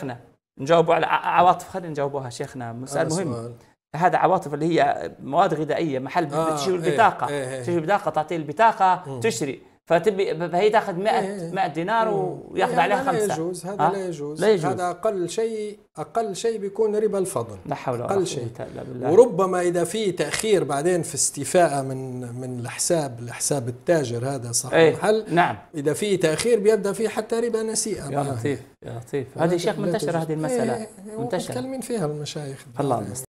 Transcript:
شيخنا نجاوبوا على عواطف خلينا نجاوبوها شيخنا مسألة آه مهمة هذا عواطف اللي هي مواد غذائيه محل آه تشيل إيه، البطاقه إيه،, إيه إيه تشيل البطاقه تعطيه البطاقه مم. تشري فتبي فهي تاخذ 100 100 إيه. دينار إيه. وياخذ يعني عليها خمسة لا يجوز هذا لا يجوز لا يجوز هذا اقل شيء اقل شيء بيكون ربا الفضل لا حول اقل شيء وربما اذا في تاخير بعدين في استيفاء من من الحساب الحساب التاجر هذا صاحب ايه المحل نعم اذا في تاخير بيبدا في حتى ربا نسيئه يا لطيف يا لطيف هذه شيخ منتشره هذه المساله ايه منتشره متكلمين فيها المشايخ الله المستعان نعم.